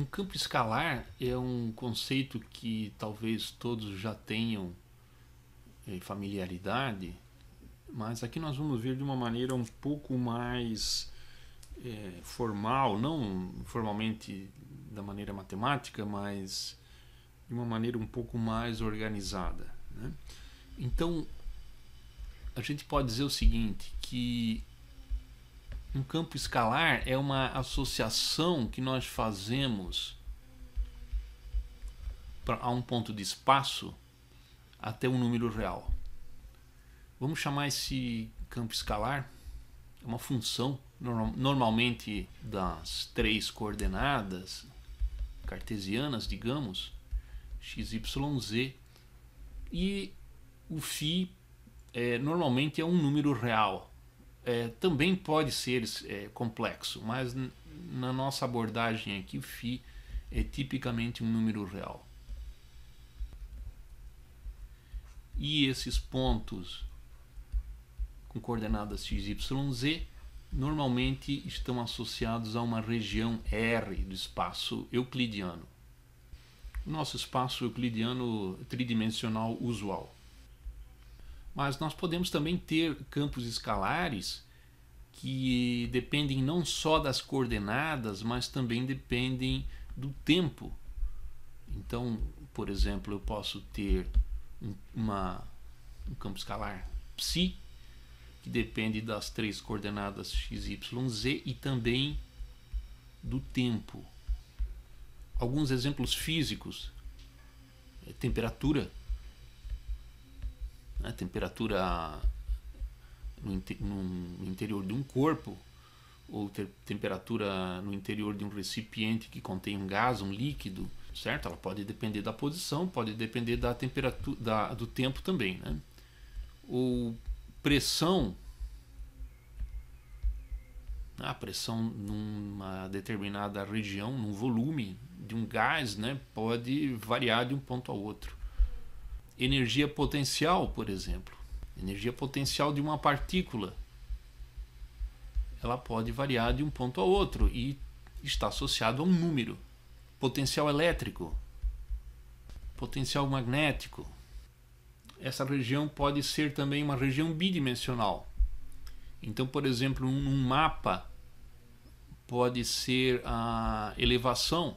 Um campo escalar é um conceito que talvez todos já tenham eh, familiaridade, mas aqui nós vamos ver de uma maneira um pouco mais é, formal, não formalmente da maneira matemática, mas de uma maneira um pouco mais organizada. Né? Então, a gente pode dizer o seguinte, que um campo escalar é uma associação que nós fazemos a um ponto de espaço até um número real. Vamos chamar esse campo escalar, é uma função normalmente das três coordenadas cartesianas, digamos, x, y, z, e o φ é, normalmente é um número real é, também pode ser é, complexo, mas na nossa abordagem aqui, φ é tipicamente um número real. E esses pontos com coordenadas x, y, z normalmente estão associados a uma região R do espaço euclidiano. Nosso espaço euclidiano tridimensional usual. Mas nós podemos também ter campos escalares que dependem não só das coordenadas, mas também dependem do tempo. Então, por exemplo, eu posso ter uma, um campo escalar psi, que depende das três coordenadas x, y, z e também do tempo. Alguns exemplos físicos: é, temperatura né, temperatura no, no, interior de um corpo, ou ter, temperatura no interior de um recipiente que contém um gás, um líquido, certo? Ela pode depender da posição, pode depender da temperatura, da, do tempo também, né? Ou pressão, a pressão numa determinada região, num volume de um gás, né, pode variar de um ponto ao outro energia potencial, por exemplo. Energia potencial de uma partícula. Ela pode variar de um ponto a outro e está associado a um número. Potencial elétrico, potencial magnético. Essa região pode ser também uma região bidimensional. Então, por exemplo, um mapa pode ser a elevação.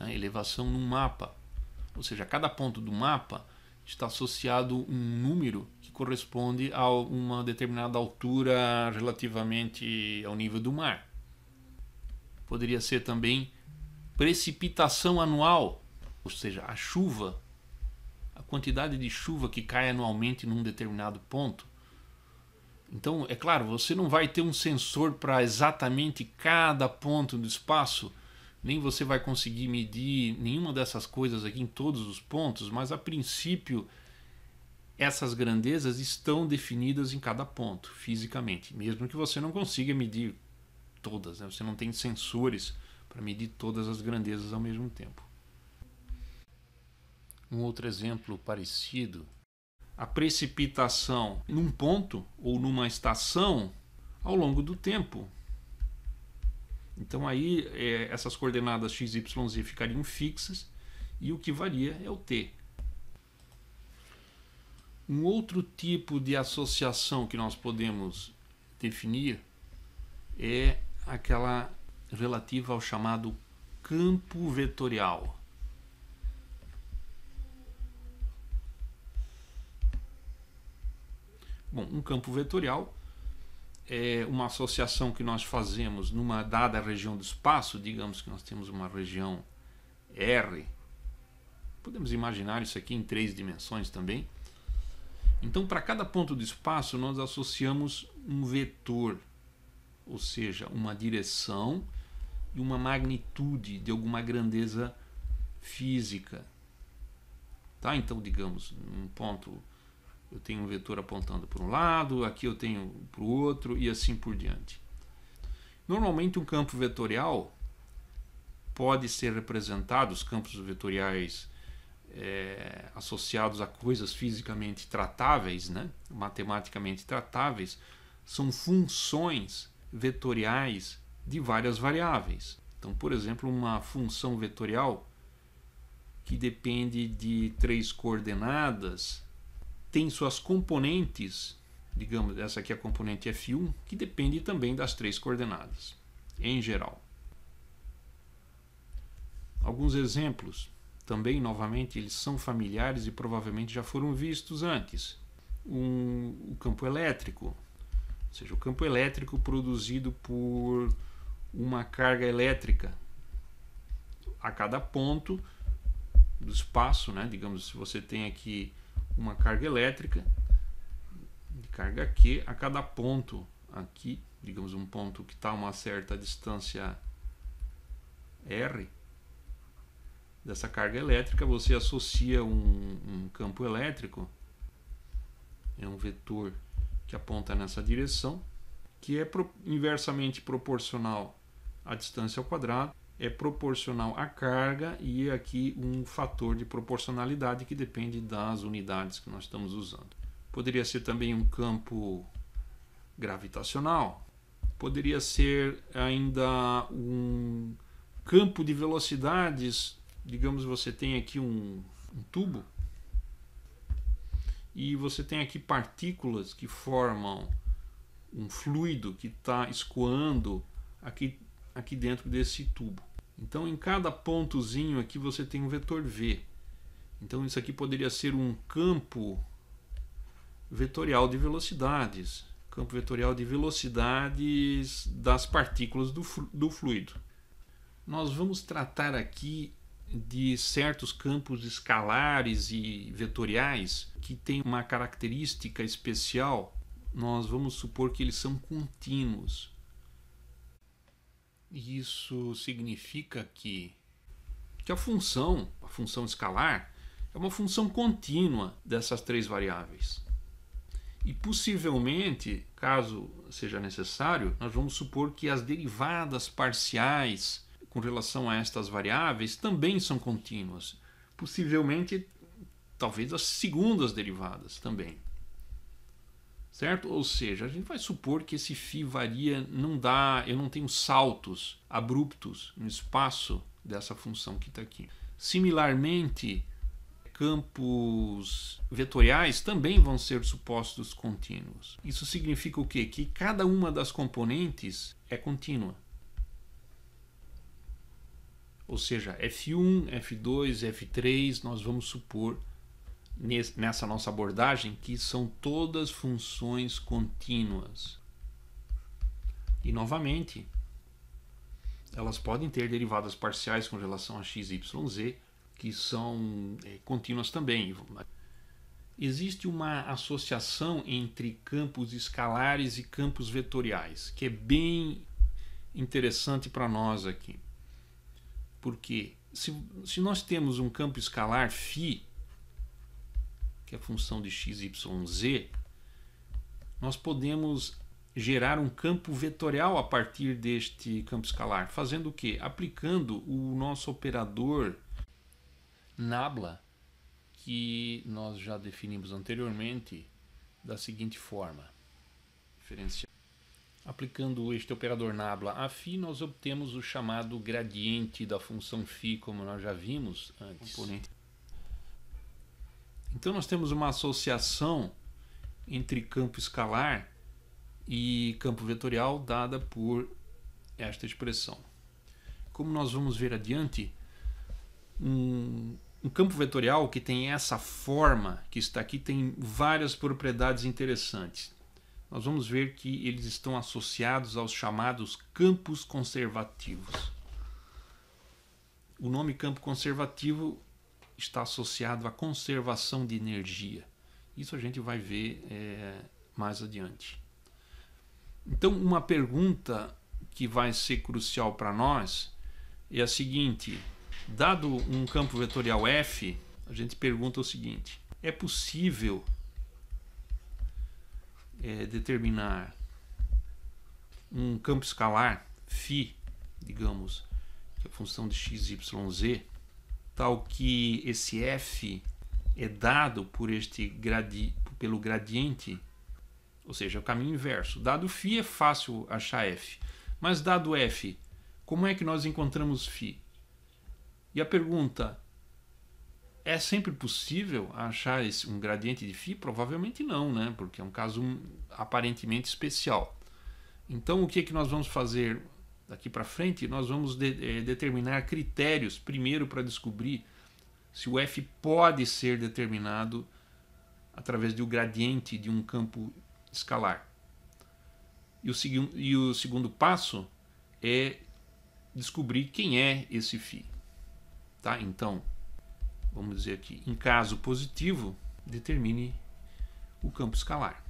A elevação num mapa ou seja, a cada ponto do mapa está associado um número que corresponde a uma determinada altura relativamente ao nível do mar. Poderia ser também precipitação anual, ou seja, a chuva, a quantidade de chuva que cai anualmente num determinado ponto. Então, é claro, você não vai ter um sensor para exatamente cada ponto do espaço nem você vai conseguir medir nenhuma dessas coisas aqui em todos os pontos, mas a princípio essas grandezas estão definidas em cada ponto fisicamente, mesmo que você não consiga medir todas, né? você não tem sensores para medir todas as grandezas ao mesmo tempo. Um outro exemplo parecido, a precipitação num ponto ou numa estação ao longo do tempo, então aí é, essas coordenadas x, y, z ficariam fixas e o que varia é o t. Um outro tipo de associação que nós podemos definir é aquela relativa ao chamado campo vetorial. Bom, um campo vetorial é uma associação que nós fazemos numa dada região do espaço, digamos que nós temos uma região R, podemos imaginar isso aqui em três dimensões também. Então, para cada ponto do espaço, nós associamos um vetor, ou seja, uma direção e uma magnitude de alguma grandeza física. Tá? Então, digamos, um ponto eu tenho um vetor apontando para um lado, aqui eu tenho para o outro e assim por diante. Normalmente um campo vetorial pode ser representado, os campos vetoriais é, associados a coisas fisicamente tratáveis, né? matematicamente tratáveis, são funções vetoriais de várias variáveis. Então, por exemplo, uma função vetorial que depende de três coordenadas tem suas componentes, digamos, essa aqui é a componente F1, que depende também das três coordenadas, em geral. Alguns exemplos, também novamente, eles são familiares e provavelmente já foram vistos antes. Um, o campo elétrico, ou seja, o campo elétrico produzido por uma carga elétrica a cada ponto do espaço, né? digamos, se você tem aqui uma carga elétrica de carga Q a cada ponto aqui, digamos um ponto que está a uma certa distância R dessa carga elétrica, você associa um, um campo elétrico, é um vetor que aponta nessa direção, que é pro, inversamente proporcional à distância ao quadrado é proporcional à carga e é aqui um fator de proporcionalidade que depende das unidades que nós estamos usando. Poderia ser também um campo gravitacional, poderia ser ainda um campo de velocidades. Digamos você tem aqui um, um tubo e você tem aqui partículas que formam um fluido que está escoando. Aqui aqui dentro desse tubo. Então em cada pontozinho aqui você tem um vetor V. Então isso aqui poderia ser um campo vetorial de velocidades, campo vetorial de velocidades das partículas do, do fluido. Nós vamos tratar aqui de certos campos escalares e vetoriais que têm uma característica especial. Nós vamos supor que eles são contínuos. Isso significa que, que a função, a função escalar, é uma função contínua dessas três variáveis. E possivelmente, caso seja necessário, nós vamos supor que as derivadas parciais com relação a estas variáveis também são contínuas. Possivelmente, talvez as segundas derivadas também certo? Ou seja, a gente vai supor que esse φ varia, não dá, eu não tenho saltos abruptos no espaço dessa função que está aqui. Similarmente, campos vetoriais também vão ser supostos contínuos. Isso significa o quê? Que cada uma das componentes é contínua. Ou seja, F1, F2, F3, nós vamos supor nessa nossa abordagem que são todas funções contínuas. E novamente, elas podem ter derivadas parciais com relação a x, y, z, que são é, contínuas também. Existe uma associação entre campos escalares e campos vetoriais, que é bem interessante para nós aqui. Porque se, se nós temos um campo escalar φ que é a função de x, y, z, nós podemos gerar um campo vetorial a partir deste campo escalar, fazendo o quê? Aplicando o nosso operador nabla, que nós já definimos anteriormente, da seguinte forma. Diferencial. Aplicando este operador nabla a φ, nós obtemos o chamado gradiente da função φ, como nós já vimos antes. Componente. Então nós temos uma associação entre campo escalar e campo vetorial dada por esta expressão. Como nós vamos ver adiante, um, um campo vetorial que tem essa forma que está aqui tem várias propriedades interessantes. Nós vamos ver que eles estão associados aos chamados campos conservativos. O nome campo conservativo está associado à conservação de energia. Isso a gente vai ver é, mais adiante. Então, uma pergunta que vai ser crucial para nós é a seguinte: dado um campo vetorial F, a gente pergunta o seguinte: é possível é, determinar um campo escalar φ, digamos, que é a função de x, y, z, tal que esse f é dado por este gradi, pelo gradiente, ou seja, o caminho inverso. Dado φ é fácil achar f, mas dado f, como é que nós encontramos φ? E a pergunta é sempre possível achar esse, um gradiente de φ? Provavelmente não, né? Porque é um caso aparentemente especial. Então, o que é que nós vamos fazer daqui para frente, nós vamos de, é, determinar critérios, primeiro para descobrir se o F pode ser determinado através do gradiente de um campo escalar. E o, segu e o segundo passo é descobrir quem é esse φ. Tá? Então, vamos dizer aqui, em caso positivo, determine o campo escalar.